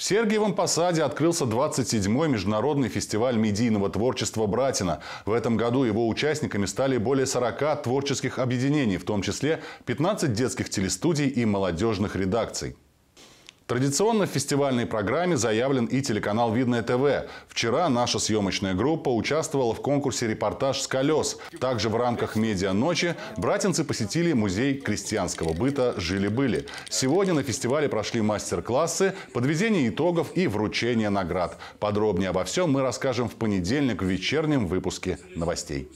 В Сергиевом Посаде открылся 27-й международный фестиваль медийного творчества «Братина». В этом году его участниками стали более 40 творческих объединений, в том числе 15 детских телестудий и молодежных редакций. Традиционно в фестивальной программе заявлен и телеканал «Видное ТВ». Вчера наша съемочная группа участвовала в конкурсе «Репортаж с колес». Также в рамках «Медиа ночи» братинцы посетили музей крестьянского быта «Жили-были». Сегодня на фестивале прошли мастер-классы, подведение итогов и вручение наград. Подробнее обо всем мы расскажем в понедельник в вечернем выпуске новостей.